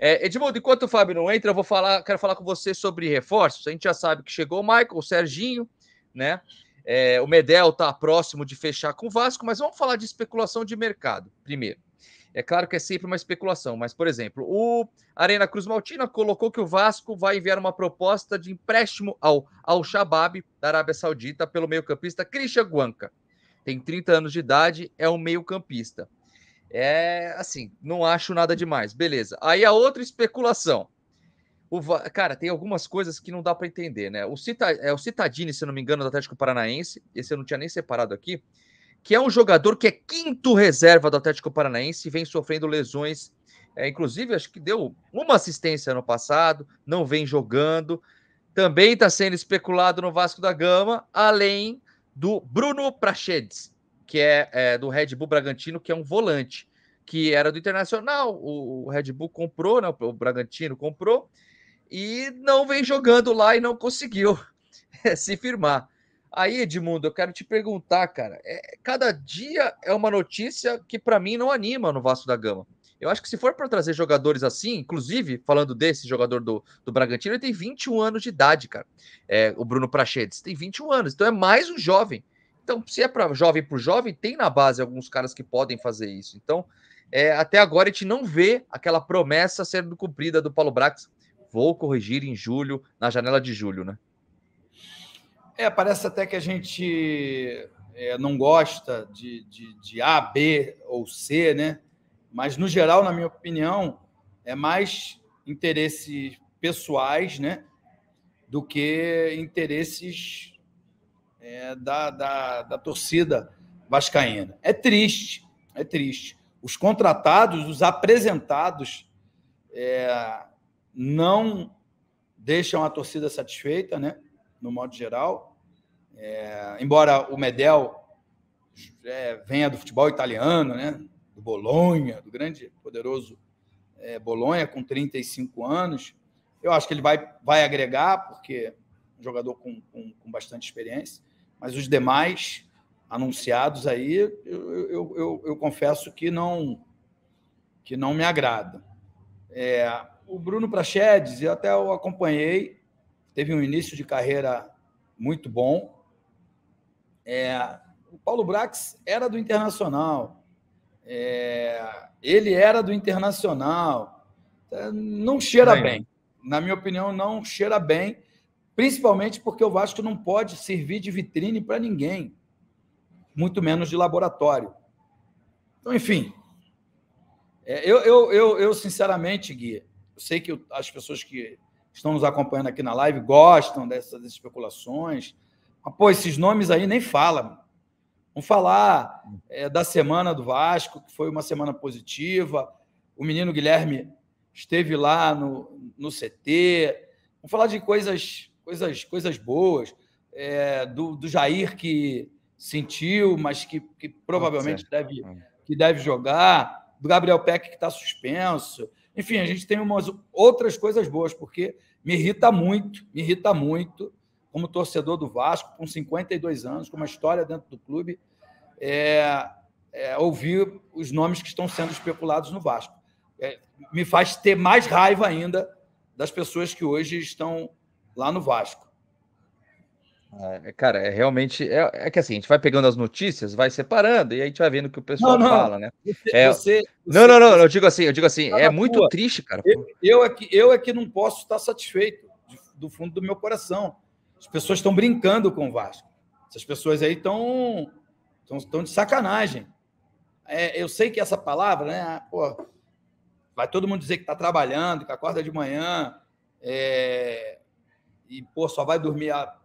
É, Edmundo, enquanto o Fábio não entra, eu vou falar, quero falar com você sobre reforços. A gente já sabe que chegou o Michael, o Serginho, né? É, o Medel está próximo de fechar com o Vasco, mas vamos falar de especulação de mercado primeiro. É claro que é sempre uma especulação, mas, por exemplo, o Arena Cruz Maltina colocou que o Vasco vai enviar uma proposta de empréstimo ao Al-Shabaab da Arábia Saudita pelo meio-campista Christian Guanca. Tem 30 anos de idade, é um meio-campista. É assim, não acho nada demais. Beleza. Aí a outra especulação. O, cara, tem algumas coisas que não dá para entender, né? O, Cita, é, o Citadini, se não me engano, do Atlético Paranaense, esse eu não tinha nem separado aqui, que é um jogador que é quinto reserva do Atlético Paranaense e vem sofrendo lesões. É, inclusive, acho que deu uma assistência no passado, não vem jogando. Também está sendo especulado no Vasco da Gama, além do Bruno Prachedes, que é, é, do Red Bull Bragantino, que é um volante, que era do Internacional. O, o Red Bull comprou, né, o Bragantino comprou, e não vem jogando lá e não conseguiu é, se firmar. Aí, Edmundo, eu quero te perguntar, cara. É, cada dia é uma notícia que para mim não anima no Vasco da Gama. Eu acho que se for para trazer jogadores assim, inclusive, falando desse jogador do, do Bragantino, ele tem 21 anos de idade, cara. É, o Bruno Prachedes tem 21 anos, então é mais um jovem. Então, se é para jovem por jovem, tem na base alguns caras que podem fazer isso. Então, é, até agora a gente não vê aquela promessa sendo cumprida do Paulo Brax. Vou corrigir em julho, na janela de julho, né? É, parece até que a gente é, não gosta de, de, de, A, B ou C, né? Mas, no geral, na minha opinião, é mais interesses pessoais, né? Do que interesses é, da, da, da torcida vascaína. É triste, é triste. Os contratados, os apresentados, é, não deixam a torcida satisfeita, né? No modo geral. É, embora o Medel é, venha do futebol italiano, né? Do Bolonha, do grande, poderoso é, Bolonha, com 35 anos, eu acho que ele vai, vai agregar, porque é um jogador com, com, com bastante experiência. Mas os demais anunciados aí, eu, eu, eu, eu confesso que não que não me agrada. É, o Bruno Prachedes, eu até o acompanhei, teve um início de carreira muito bom. É, o Paulo Brax era do Internacional, é, ele era do Internacional, é, não cheira bem. bem. Na minha opinião, não cheira bem. Principalmente porque o Vasco não pode servir de vitrine para ninguém, muito menos de laboratório. Então, enfim, é, eu, eu, eu, eu sinceramente, Guia, eu sei que as pessoas que estão nos acompanhando aqui na live gostam dessas especulações, mas, pô, esses nomes aí nem falam. Vamos falar é, da semana do Vasco, que foi uma semana positiva. O menino Guilherme esteve lá no, no CT. Vamos falar de coisas coisas, coisas boas. É, do, do Jair que sentiu, mas que, que tá provavelmente deve, é. que deve jogar, do Gabriel Peck que está suspenso. Enfim, a gente tem umas outras coisas boas, porque me irrita muito, me irrita muito, como torcedor do Vasco, com 52 anos, com uma história dentro do clube, é, é, ouvir os nomes que estão sendo especulados no Vasco. É, me faz ter mais raiva ainda das pessoas que hoje estão lá no Vasco. É, cara, é realmente. É, é, que assim, a gente vai pegando as notícias, vai separando, e aí a gente vai vendo o que o pessoal não, não. fala, né? Você, é, você, não, não, não, não, eu digo assim, eu digo assim, tá é muito rua. triste, cara. Eu, eu, é que, eu é que não posso estar satisfeito de, do fundo do meu coração. As pessoas estão brincando com o Vasco. Essas pessoas aí estão estão de sacanagem. É, eu sei que essa palavra, né? Ah, pô, vai todo mundo dizer que está trabalhando, que acorda de manhã. É, e pô, só vai dormir a,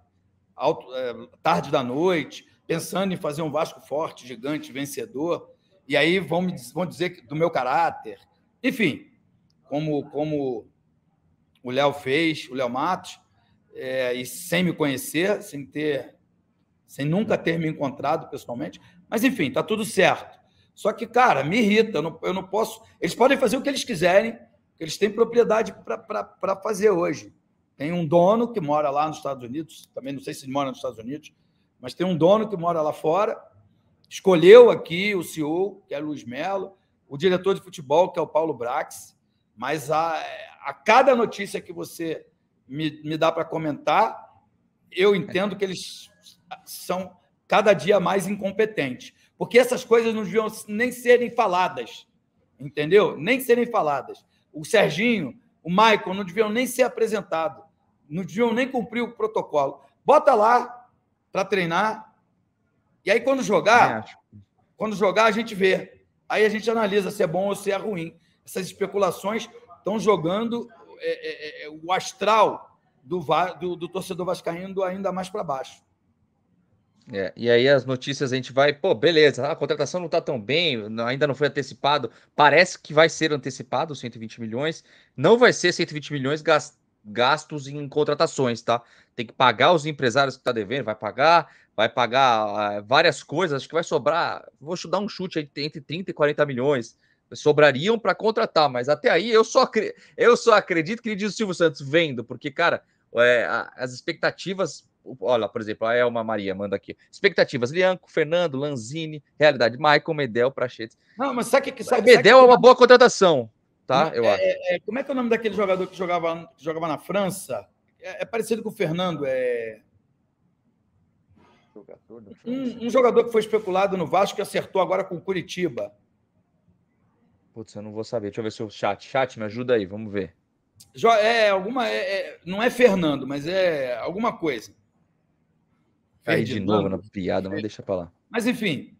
alto, é, tarde da noite, pensando em fazer um Vasco forte, gigante, vencedor, e aí vão, me, vão dizer que, do meu caráter. Enfim, como, como o Léo fez, o Léo Matos, é, e sem me conhecer, sem ter, sem nunca ter me encontrado pessoalmente, mas enfim, tá tudo certo. Só que, cara, me irrita, eu não, eu não posso. Eles podem fazer o que eles quiserem, eles têm propriedade para fazer hoje. Tem um dono que mora lá nos Estados Unidos, também não sei se ele mora nos Estados Unidos, mas tem um dono que mora lá fora, escolheu aqui o CEO, que é Luiz Melo, o diretor de futebol, que é o Paulo Brax, mas a, a cada notícia que você me, me dá para comentar, eu entendo que eles são cada dia mais incompetentes. Porque essas coisas não deviam nem serem faladas, entendeu? Nem serem faladas. O Serginho o Michael não deviam nem ser apresentado, não deviam nem cumprir o protocolo. Bota lá para treinar. E aí, quando jogar, quando jogar, a gente vê. Aí a gente analisa se é bom ou se é ruim. Essas especulações estão jogando é, é, é, é, o astral do, do, do torcedor vascaíno ainda mais para baixo. É, e aí as notícias a gente vai, pô, beleza, a contratação não tá tão bem, ainda não foi antecipado. Parece que vai ser antecipado 120 milhões. Não vai ser 120 milhões gastos em contratações, tá? Tem que pagar os empresários que tá devendo, vai pagar, vai pagar ah, várias coisas, acho que vai sobrar, vou dar um chute aí, entre 30 e 40 milhões. Sobrariam para contratar, mas até aí eu só, eu só acredito que ele diz o Silvio Santos vendo, porque, cara, é, as expectativas olha, por exemplo, a Elma Maria manda aqui. Expectativas: Lianco, Fernando, Lanzini, realidade, Michael, Medel, Prachetes. Não, mas sabe que. Sabe, Medel sabe é uma que... boa contratação, tá? Não, eu é, acho. É, é, como é que é o nome daquele jogador que jogava, que jogava na França? É, é parecido com o Fernando, é. Um, um, jogador que foi especulado no Vasco e acertou agora com o Curitiba. Putz, eu não vou saber. Deixa eu ver se o chat. Chat, me ajuda aí, vamos ver. é, alguma. É, é, não é Fernando, mas é alguma coisa. Caí de novo na piada, mas deixa para lá. Mas, enfim,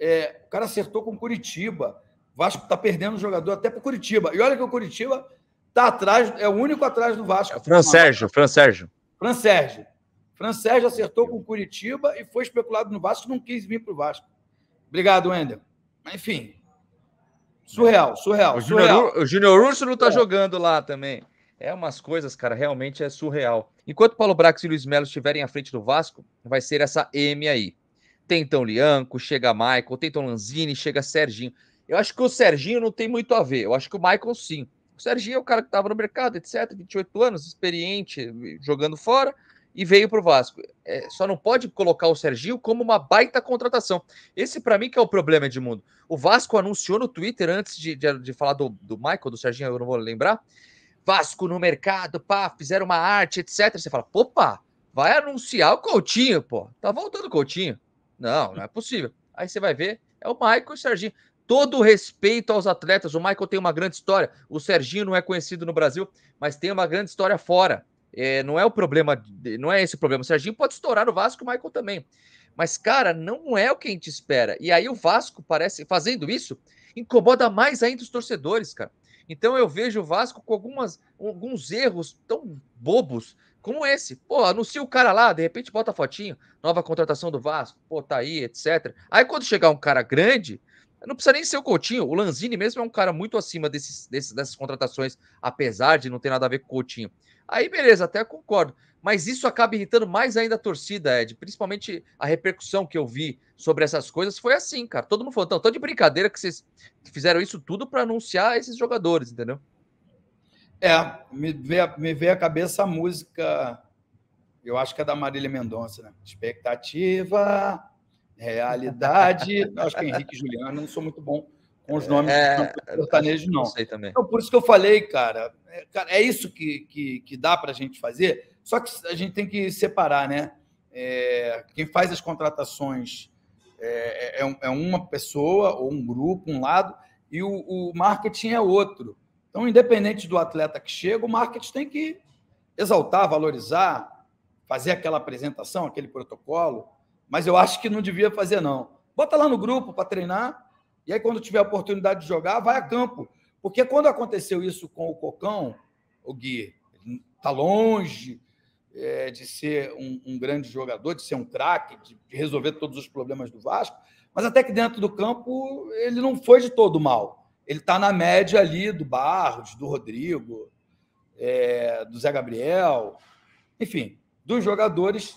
é, o cara acertou com Curitiba. Vasco está perdendo o jogador até o Curitiba. E olha que o Curitiba está atrás, é o único atrás do Vasco. É Fran Sérgio, Fran Sérgio. Fran Sérgio. Fran Sérgio acertou com Curitiba e foi especulado no Vasco, não quis vir para o Vasco. Obrigado, Wender. Enfim, surreal, surreal. O Júnior Urso não está é. jogando lá também. É umas coisas, cara, realmente é surreal. Enquanto Paulo Brax e Luiz Melo estiverem à frente do Vasco, vai ser essa M aí. Tem então Lianco, chega Michael, tem então Lanzini, chega Serginho. Eu acho que o Serginho não tem muito a ver, eu acho que o Michael sim. O Serginho é o cara que estava no mercado, etc, 28 anos, experiente, jogando fora e veio para o Vasco. É, só não pode colocar o Serginho como uma baita contratação. Esse, para mim, que é o problema, Edmundo. O Vasco anunciou no Twitter, antes de, de, de falar do, do Michael, do Serginho, eu não vou lembrar, Vasco no mercado, pá, fizeram uma arte, etc. Você fala, opa, vai anunciar o Coutinho, pô. Tá voltando o Coutinho. Não, não é possível. Aí você vai ver, é o Michael e o Serginho. Todo respeito aos atletas. O Michael tem uma grande história. O Serginho não é conhecido no Brasil, mas tem uma grande história fora. É, não é o problema, não é esse o problema. O Serginho pode estourar o Vasco, o Michael também. Mas, cara, não é o que a gente espera. E aí o Vasco parece, fazendo isso, incomoda mais ainda os torcedores, cara. Então eu vejo o Vasco com algumas, alguns erros tão bobos como esse. Pô, anuncia o cara lá, de repente bota a fotinho, nova contratação do Vasco, pô, tá aí, etc. Aí quando chegar um cara grande, não precisa nem ser o Coutinho. O Lanzini mesmo é um cara muito acima desses, desses, dessas contratações, apesar de não ter nada a ver com o Coutinho. Aí, beleza, até concordo. Mas isso acaba irritando mais ainda a torcida, Ed. Principalmente a repercussão que eu vi sobre essas coisas foi assim, cara. Todo mundo falou, então, tão de brincadeira que vocês fizeram isso tudo para anunciar esses jogadores, entendeu? É, me veio, me veio à cabeça a música, eu acho que é da Marília Mendonça, né? Expectativa, realidade. acho que é Henrique Juliano, não sou muito bom com os nomes é, sertanejos, não. não. Sei também. Então, por isso que eu falei, cara, é, cara, é isso que, que, que dá para a gente fazer. Só que a gente tem que separar, né? É, quem faz as contratações é, é, é, é, uma pessoa ou um grupo, um lado, e o, o, marketing é outro. Então, independente do atleta que chega, o marketing tem que exaltar, valorizar, fazer aquela apresentação, aquele protocolo. Mas eu acho que não devia fazer, não. Bota lá no grupo para treinar, e aí, quando tiver a oportunidade de jogar, vai a campo. Porque quando aconteceu isso com o Cocão, o Gui, tá longe, é, de ser um, um, grande jogador, de ser um craque, de, de, resolver todos os problemas do Vasco, mas até que dentro do campo ele não foi de todo mal. Ele está na média ali do Barros, do Rodrigo, é, do Zé Gabriel, enfim, dos jogadores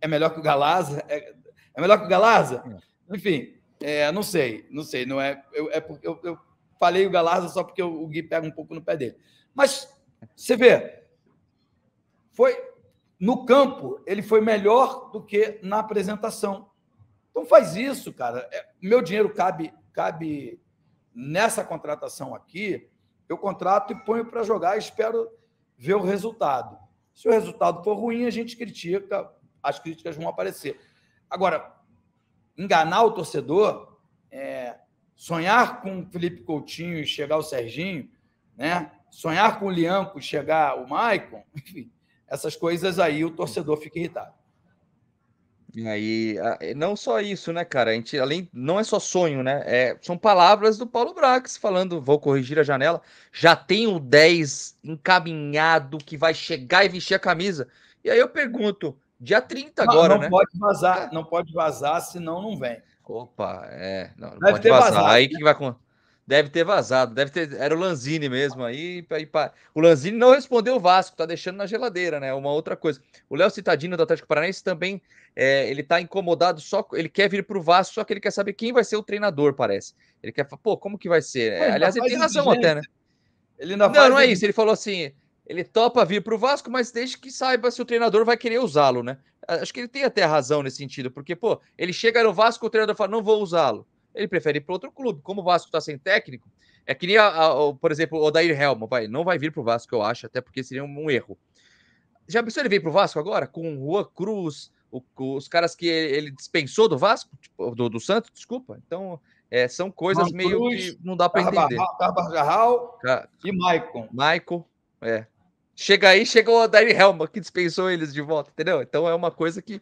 é melhor que o Galaza, é, é melhor que o Galaza, é. enfim, é, não sei, não sei, não é, eu, é porque eu, eu falei o Galaza só porque o Gui pega um pouco no pé dele. Mas você vê, foi no campo, ele foi melhor do que na apresentação. Então faz isso, cara. É, meu dinheiro cabe, cabe nessa contratação aqui. Eu contrato e ponho para jogar e espero ver o resultado. Se o resultado for ruim, a gente critica, as críticas vão aparecer. Agora, enganar o torcedor, é, sonhar com o Felipe Coutinho e chegar o Serginho, né? sonhar com o Lianco e chegar o Maicon, enfim, essas coisas aí o torcedor fica irritado. E aí, não só isso, né, cara? A gente, além, não é só sonho, né? É, são palavras do Paulo Brax falando: vou corrigir a janela. Já tem o 10 encaminhado que vai chegar e vestir a camisa. E aí eu pergunto: dia 30 agora, não, não né? Pode vazar, não pode vazar, senão não vem. Opa, é. Não, não pode vazar. aí né? que vai acontecer? Deve ter vazado, deve ter. Era o Lanzini mesmo aí. aí o Lanzini não respondeu o Vasco, tá deixando na geladeira, né? Uma outra coisa. O Léo Citadino do Atlético Paranaense também é, ele tá incomodado, só ele quer vir pro Vasco, só que ele quer saber quem vai ser o treinador, parece. Ele quer falar, pô, como que vai ser? É, aliás, ele tem razão até, né? Ele não, não é isso. Ele falou assim: ele topa vir pro Vasco, mas desde que saiba se o treinador vai querer usá-lo, né? Acho que ele tem até razão nesse sentido, porque, pô, ele chega no Vasco, o treinador fala, não vou usá-lo ele prefere ir para outro clube. Como o Vasco está sem técnico, é que nem, a, a, por exemplo, o Odair Helma, vai, não vai vir para o Vasco, eu acho, até porque seria um, um erro. Já pensou ele vir para o Vasco agora? Com o Juan Cruz, o, os caras que ele dispensou do Vasco, tipo, do, do, Santos, desculpa. Então, é, são coisas meio que não dá para entender. Carbarral Car... e Maicon. Maicon, é. Chega aí, chega o Odair Helma, que dispensou eles de volta, entendeu? Então é uma coisa que.